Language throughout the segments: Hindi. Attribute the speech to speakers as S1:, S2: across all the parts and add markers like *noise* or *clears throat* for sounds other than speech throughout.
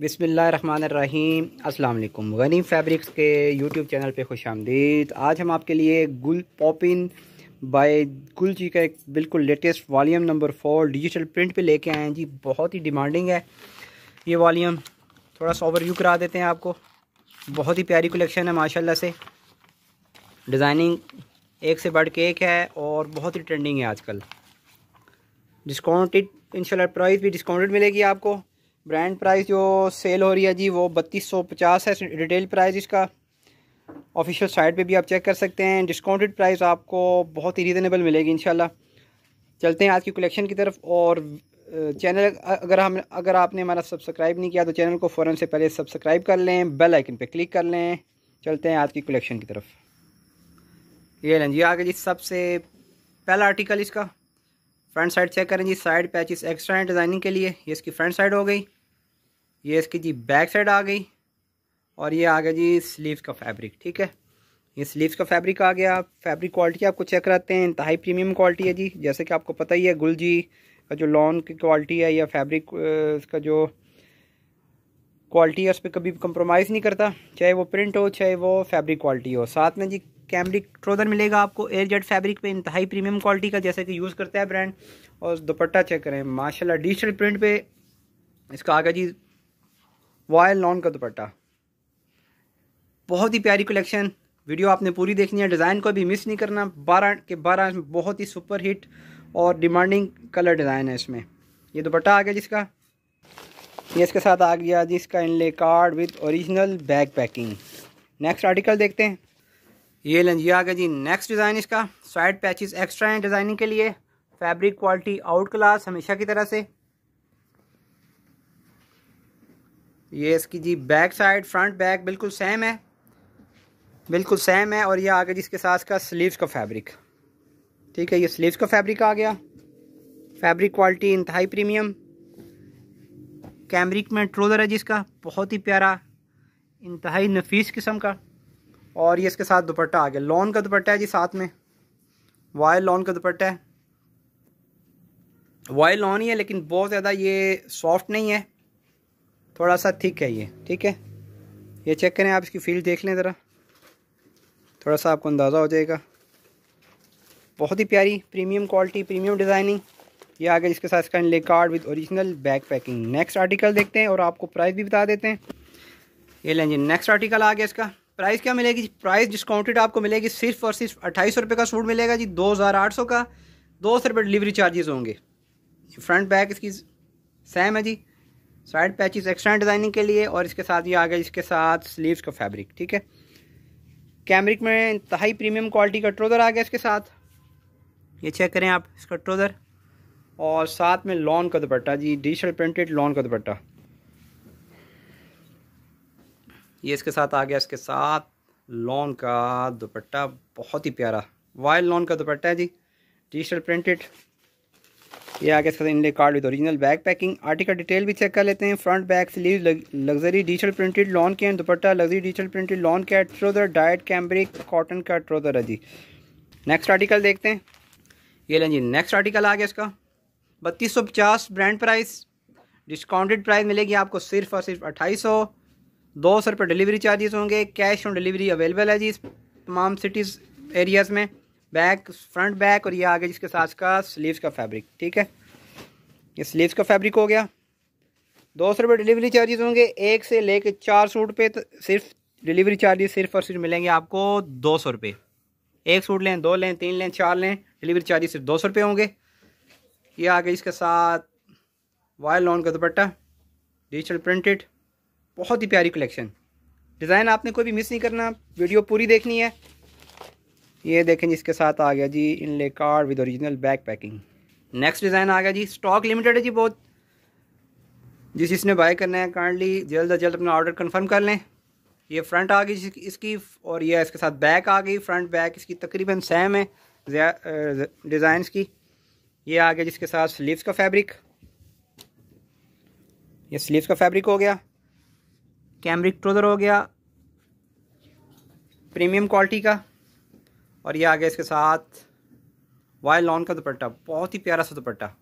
S1: बिसमीम अल्लाम गनी फैब्रिक्स के यूट्यूब चैनल पे खुश आमदीद आज हम आपके लिए गुल पॉपिन बाय गुलची का एक बिल्कुल latest volume number four digital print पे लेके आए हैं जी बहुत ही डिमांडिंग है ये वॉलीम थोड़ा सा ओवरव्यू करा देते हैं आपको बहुत ही प्यारी कलेक्शन है माशा से डिज़ाइनिंग एक से बढ़ के एक है और बहुत ही ट्रेंडिंग है आजकल डिस्काउंटेड इनशाला प्राइस भी डिस्काउंटेड मिलेगी आपको ब्रांड प्राइस जो सेल हो रही है जी वो बत्तीस सौ पचास है रिटेल प्राइस इसका ऑफिशियल साइट पे भी आप चेक कर सकते हैं डिस्काउंटेड प्राइस आपको बहुत ही रीज़नेबल मिलेगी इंशाल्लाह चलते हैं आज की कलेक्शन की तरफ और चैनल अगर हम अगर आपने हमारा सब्सक्राइब नहीं किया तो चैनल को फ़ौरन से पहले सब्सक्राइब कर लें बेल आइकन पर क्लिक कर लें चलते हैं आज की कलेक्शन की तरफ ये लें जी आगे जी सबसे पहला आर्टिकल इसका फ्रंट साइड चेक करें जी साइड पैचेस एक्स्ट्रा डिज़ाइनिंग के लिए ये इसकी फ्रंट साइड हो गई ये इसकी जी बैक साइड आ गई और ये आ गया जी स्लीव्स का फैब्रिक ठीक है ये स्लीव्स का फैब्रिक आ गया फैब्रिक क्वालिटी आपको चेक कराते हैं इंतहाई प्रीमियम क्वालिटी है जी जैसे कि आपको पता ही है गुल जी का जो लॉन की क्वालिटी है या फैब्रिक इसका जो क्वालिटी है उस पर कभी कंप्रोमाइज़ नहीं करता चाहे वो प्रिंट हो चाहे वो फैब्रिक क्वालिटी हो साथ में जी कैमरिक ट्रोज़र मिलेगा आपको एयर जेट फैब्रिक पे इंतहाई प्रीमियम क्वालिटी का जैसे कि यूज़ करता है ब्रांड और दुपट्टा चेक करें माशाल्लाह डिजिटल प्रिंट पे इसका आगे जी वायल लॉन का दुपट्टा बहुत ही प्यारी कलेक्शन वीडियो आपने पूरी देखनी है डिज़ाइन को भी मिस नहीं करना बारह के बारह बहुत ही सुपर हिट और डिमांडिंग कलर डिज़ाइन है इसमें ये दुपट्टा आ गया जिसका ये इसके साथ आ गया जी इसका inlay card with original bag packing next article देखते हैं ये लें आ गया जी नेक्स्ट डिज़ाइन इसका साइड पैचेस एक्स्ट्रा हैं डिज़ाइनिंग के लिए फैब्रिक क्वालिटी आउट क्लास हमेशा की तरह से ये इसकी जी बैक साइड फ्रंट बैक बिल्कुल सेम है बिल्कुल सेम है और ये आ गया जिसके साथ का स्लीव्स का फैब्रिक ठीक है ये स्लीव्स का फैब्रिक आ गया फैब्रिक क्वालिटी इंतहाई प्रीमियम कैमरिक में ट्रोज़र है जिसका बहुत ही प्यारा इंतहाई नफीस किस्म का और ये इसके साथ दुपट्टा आ गया लॉन का दुपट्टा है जी साथ में वायल लॉन का दुपट्टा है वायल लॉन ही है लेकिन बहुत ज़्यादा ये सॉफ्ट नहीं है थोड़ा सा थिक है ये ठीक है ये चेक करें आप इसकी फील्ड देख लें ज़रा थोड़ा सा आपको अंदाज़ा हो जाएगा बहुत ही प्यारी प्रीमियम क्वालिटी प्रीमियम डिज़ाइनिंग ये आगे इसके साथ इसका ले card with original back packing next article देखते हैं और आपको प्राइस भी बता देते हैं ये लें जी नेक्स्ट आर्टिकल आ गया इसका प्राइस क्या मिलेगी प्राइस डिस्काउंटेड आपको मिलेगी सिर्फ और सिर्फ अट्ठाईस सौ रुपये का सूट मिलेगा जी दो हज़ार आठ सौ का दो सौ रुपये डिलीवरी चार्जेस होंगे फ्रंट बैक इसकी सेम है जी साइड पैचेस एक्स्ट्रा डिज़ाइनिंग के लिए और इसके साथ ये आ गया इसके साथ स्लीव्स का फैब्रिक ठीक है कैमरिक में इंतहाई प्रीमियम क्वालिटी का ट्रोज़र आ गया इसके साथ ये चेक करें आप इसका ट्रोज़र और साथ में लॉन का दुपट्टा जी डिजिटल प्रिंटेड लॉन का दुपट्टा ये इसके साथ आ गया इसके साथ लॉन का दुपट्टा बहुत ही प्यारा वाइल लॉन का दुपट्टा है जी डिजिटल प्रिंटेड ये आगे इसका साथ inlay card with original bag packing article detail भी चेक कर लेते हैं front back sleeve luxury digital printed lawn के दुपट्टा लग्जरी डिजिटल प्रिंटेड लॉन के ट्रोजर डाइट कैम्ब्रिक कॉटन का ट्रोजर है जी नेक्स्ट आर्टिकल देखते हैं ये लें जी नेक्स्ट आर्टिकल आ गया इसका बत्तीस सौ पचास ब्रांड प्राइस डिस्काउंटेड प्राइस मिलेगी आपको सिर्फ और सिर्फ अट्ठाईस सौ दो सौ रुपये डिलीवरी चार्जेस होंगे कैश ऑन डिलीवरी अवेलेबल है जी इस तमाम सिटीज़ एरियाज़ में बैक फ्रंट बैक और ये आगे जिसके साथ का स्लीव्स का फैब्रिक ठीक है ये स्लीव्स का फैब्रिक हो गया दो सौ रुपये डिलीवरी चार्जेस होंगे एक से कर चार सूट पे तो सिर्फ डिलीवरी चार्जेस सिर्फ और सिर्फ मिलेंगे आपको दो सौ रुपये एक सूट लें दो लें तीन लें चार लें डिलीवरी चार्जेस सिर्फ दो सौ रुपये होंगे ये आ गया इसके साथ वायर लॉन का दुपट्टा डिजिटल प्रिंटेड बहुत ही प्यारी कलेक्शन डिज़ाइन आपने कोई भी मिस नहीं करना वीडियो पूरी देखनी है ये देखें जिसके साथ आ गया जी inlay card with original back packing next design आ गया जी स्टॉक लिमिटेड है जी बहुत जिस जिसने बाय करना है काइंडली जल्द अज जल्द अपना ऑर्डर कन्फर्म कर लें ये फ्रंट आ गई इसकी और ये इसके साथ बैक आ गई फ्रंट बैक इसकी तकरीबन सेम है डिज़ाइन की ये आ गया जिसके साथ स्लीव्स का फैब्रिक ये स्लीव्स का फैब्रिक हो गया कैमरिक ट्रोज़र हो गया प्रीमियम क्वालिटी का और ये आ गया इसके साथ वायल लॉन का दुपट्टा बहुत ही प्यारा सा दुपट्टा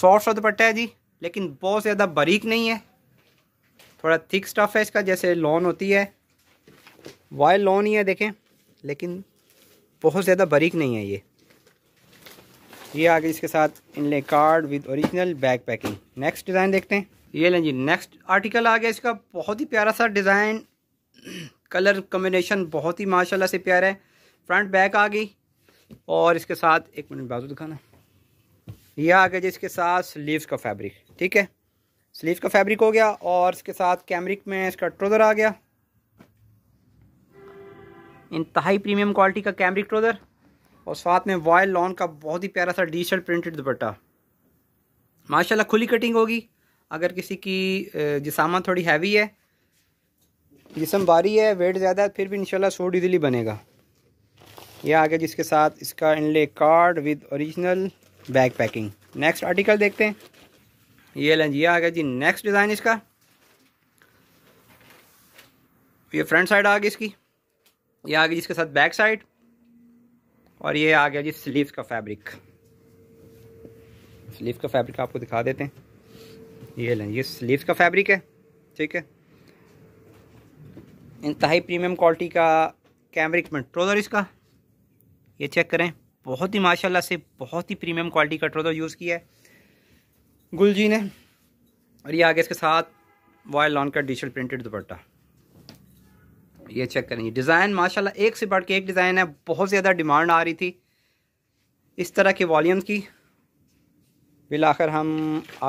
S1: सॉफ्ट सा दुपट्टा है जी लेकिन बहुत ज़्यादा बारीक नहीं है थोड़ा थिक स्टफ़ है इसका जैसे लॉन होती है वायल लॉन ही है देखें लेकिन बहुत ज़्यादा बारीक नहीं है ये ये आ गई इसके साथ inlay card with original bag packing next design देखते हैं ये लें जी नेक्स्ट आर्टिकल आ गया इसका बहुत ही प्यारा सा डिज़ाइन कलर कम्बिनेशन बहुत ही माशाल्लाह से प्यारा है फ्रंट बैक आ गई और इसके साथ एक मिनट बाजू दिखाना यह आ गया जी इसके साथ स्लीव्स का फैब्रिक ठीक है स्लीव्स का फैब्रिक हो गया और इसके साथ कैमरिक में इसका ट्रोज़र आ गया इंतहाई प्रीमियम क्वालिटी का कैमरिक ट्रोज़र और साथ में वॉयल लॉन का बहुत ही प्यारा सा डिजिटल प्रिंटेड दुपट्टा माशाल्लाह खुली कटिंग होगी अगर किसी की जिसामा थोड़ी हैवी है जिसम भारी है वेट ज़्यादा है फिर भी इंशाल्लाह सूट इजीली बनेगा ये आ गया जिसके साथ इसका inlay card with original bag packing next article देखते हैं ये लें ये आ गया जी नेक्स्ट डिज़ाइन इसका ये फ्रंट साइड आ गई इसकी ये आ गई जिसके साथ बैक साइड और ये आ गया जी स्लीव का फैब्रिक स्लीव का फैब्रिक आपको दिखा देते हैं ये लें ये स्लीव का फैब्रिक है ठीक है इंतहाई प्रीमियम क्वालिटी का कैमरिक मेट्रोलर इसका ये चेक करें बहुत ही माशाल्लाह से बहुत ही प्रीमियम क्वालिटी कटरोदा यूज़ किया है गुल जी ने और ये आगे इसके साथ वायल लॉन का डिजिटल प्रिंटेड दुपट्टा ये चेक करें डिज़ाइन माशाल्लाह एक से बढ़ के एक डिज़ाइन है बहुत ज़्यादा डिमांड आ रही थी इस तरह के वॉलीम की बिलाखर हम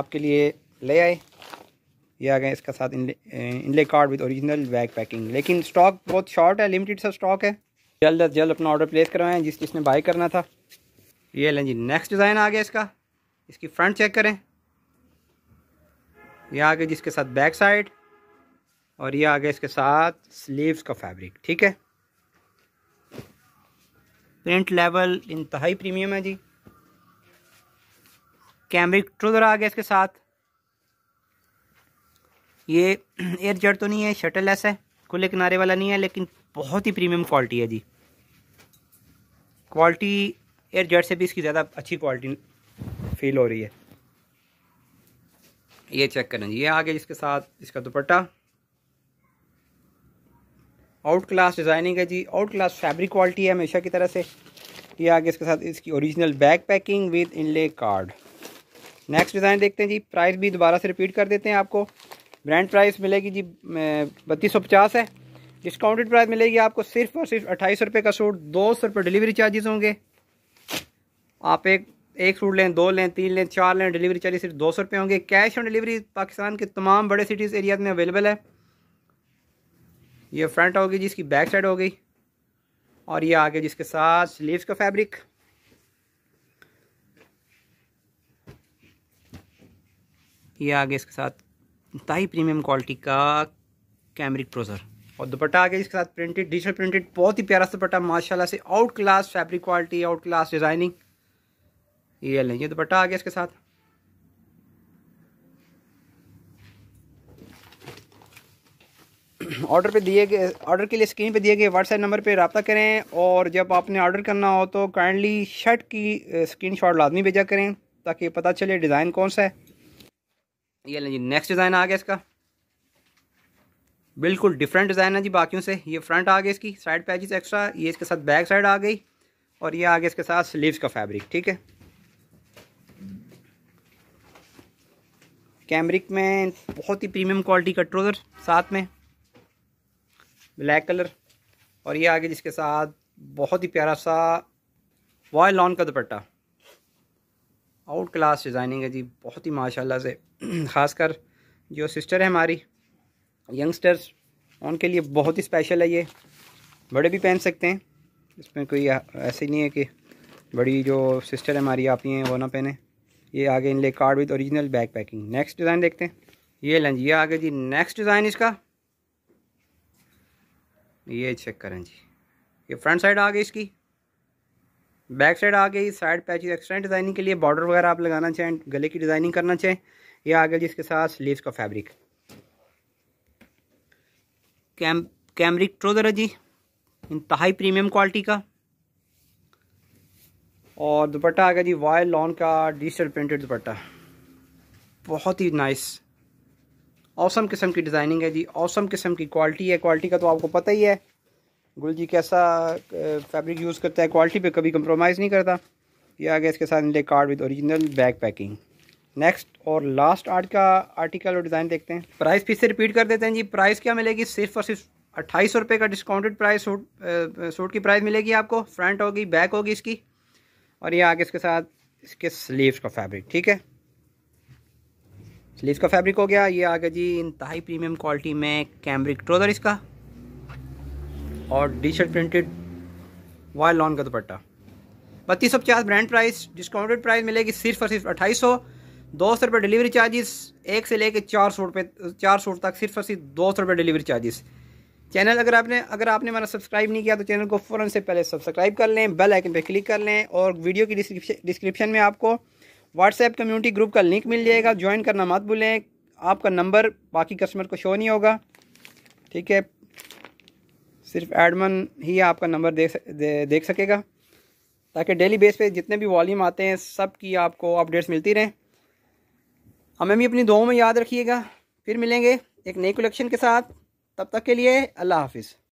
S1: आपके लिए ले आए ये आ गए इसका साथ inlay inlay card with original bag packing लेकिन स्टॉक बहुत शॉर्ट है लिमिटेड सा स्टॉक है जल्द अज जल्द अपना ऑर्डर प्लेस करवाएं जिस जिसने बाई करना था ये लें जी नेक्स्ट डिज़ाइन आ गया इसका इसकी फ्रंट चेक करें यह आ गया जिसके साथ बैक साइड और ये आ गया इसके साथ स्लीव्स का फैब्रिक ठीक है प्रिंट लेवल इंतहाई प्रीमियम है जी कैमरिक ट्रोजर आ गया इसके साथ ये एयर *clears throat* जड तो नहीं है शटल लेस है खुले किनारे वाला नहीं है लेकिन बहुत ही प्रीमियम क्वालिटी है जी क्वालिटी एयर जेट से भी इसकी ज़्यादा अच्छी क्वालिटी फील हो रही है ये चेक करें जी ये आगे इसके साथ इसका दुपट्टा आउट क्लास डिज़ाइनिंग है जी आउट क्लास फैब्रिक क्वालिटी है हमेशा की तरह से ये आगे इसके साथ इसकी original back packing with inlay card next design देखते हैं जी प्राइस भी दोबारा से रिपीट कर देते हैं आपको ब्रांड प्राइस मिलेगी जी बत्तीस सौ पचास है डिस्काउंटेड प्राइस मिलेगी आपको सिर्फ और सिर्फ अट्ठाईस रुपये का सूट दो सौ रुपये डिलीवरी चार्जेस होंगे आप एक एक सूट लें दो लें तीन लें चार लें डिलीवरी चार्जेस सिर्फ दो सौ रुपये होंगे कैश ऑन डिलीवरी पाकिस्तान के तमाम बड़े सिटीज़ एरियाज में अवेलेबल है ये फ्रंट होगी जिसकी बैक साइड हो गई और ये आगे जिसके साथ स्लीव्स का फैब्रिक ये आगे इसके साथ ताई प्रीमियम क्वालिटी का कैमरिक प्रोजर और दुपट्टा आ गया इसके साथ प्रिंटेड डिजिटल प्रिंटेड बहुत ही प्यारा दुपट्टा माशाला से out class fabric quality out class designing ये लेंगे दुपट्टा आ गया इसके साथ ऑर्डर पे दिए गए ऑर्डर के लिए स्क्रीन पे दिए गए व्हाट्सएप नंबर पे रबता करें और जब आपने ऑर्डर करना हो तो काइंडली शर्ट की स्क्रीन शॉट लाजमी भेजा करें ताकि पता चले डिज़ाइन कौन सा है ये लें जी नेक्स्ट डिज़ाइन आ गया इसका बिल्कुल डिफरेंट डिज़ाइन है जी बाकियों से ये फ्रंट आ गई इसकी साइड पैचिस एक्स्ट्रा ये इसके साथ बैक साइड आ गई और ये आ गया इसके साथ स्लीव्स का फैब्रिक ठीक है कैमरिक में बहुत ही प्रीमियम क्वालिटी का ट्रोज़र साथ में ब्लैक कलर और ये आगे जिसके साथ बहुत ही प्यारा सा वॉय लॉन का दुपट्टा आउट क्लास डिज़ाइनिंग है जी बहुत ही माशाल्लाह से *clears throat* खासकर जो सिस्टर है हमारी यंगस्टर्स उनके लिए बहुत ही स्पेशल है ये बड़े भी पहन सकते हैं इसमें कोई ऐसे नहीं है कि बड़ी जो सिस्टर है हमारी आप ही हैं वो ना पहने ये आगे inlay card with original bag packing next design देखते हैं ये लें जी ये आगे जी नेक्स्ट डिज़ाइन इसका ये चेक करें जी ये फ्रंट साइड आ गई इसकी बैक साइड आ गई साइड पैच एक्स्ट्रा डिज़ाइनिंग के लिए बॉर्डर वगैरह आप लगाना चाहें गले की डिज़ाइनिंग करना चाहें ये आ गया जी इसके साथ स्लीव का फैब्रिक कैम कैमरिक ट्रोजर है जी इंतहाई प्रीमियम क्वालिटी का और दुपट्टा आ गया जी वायल लॉन का डिजिटल प्रिंटेड दुपट्टा बहुत ही नाइस औसम किस्म की डिज़ाइनिंग है जी औसम किस्म की क्वालिटी है क्वालिटी का तो आपको पता ही है गुल जी कैसा फैब्रिक यूज़ करता है क्वालिटी पे कभी कंप्रोमाइज़ नहीं करता ये आ गया इसके साथ card with original bag packing next और लास्ट आज का आर्टिकल और डिज़ाइन देखते हैं प्राइस फिर से रिपीट कर देते हैं जी प्राइस क्या मिलेगी सिर्फ और सिर्फ अट्ठाईस रुपये का डिस्काउंटेड प्राइस सूट सूट की प्राइस मिलेगी आपको फ्रंट होगी बैक होगी इसकी और ये आगे इसके साथ इसके स्लीव्स का फैब्रिक ठीक है स्लीव्स का फैब्रिक हो गया ये आगे जी इंतहाई प्रीमियम क्वालिटी में कैमरिक ट्रोजर इसका और T shirt printed voile lawn का दुपट्टा बत्तीस सौ पचास ब्रांड प्राइस डिस्काउंटेड प्राइस मिलेगी सिर्फ और सिर्फ अट्ठाईस सौ दो सौ रुपये डिलीवरी चार्जेस एक से लेकर चार सौ रुपये चार सौ तक सिर्फ और सिर्फ दो सौ रुपये डिलीवरी चार्जेस चैनल अगर आपने अगर आपने हमारा सब्सक्राइब नहीं किया तो चैनल को फ़ौरन से पहले सब्सक्राइब कर लें बेल आइकन पर क्लिक कर लें और वीडियो की डिस्क्रिप्शन में आपको व्हाट्सएप कम्युनिटी ग्रुप का लिंक मिल जाएगा ज्वाइन करना मत भूलें आपका नंबर बाकी कस्टमर को शो नहीं होगा ठीक है सिर्फ एडमन ही आपका नंबर देख दे, देख सकेगा ताकि डेली बेस पे जितने भी वॉल्यूम आते हैं सब की आपको अपडेट्स मिलती रहें हमें भी अपनी दुआओं में याद रखिएगा फिर मिलेंगे एक नई कलेक्शन के साथ तब तक के लिए अल्लाह हाफिज़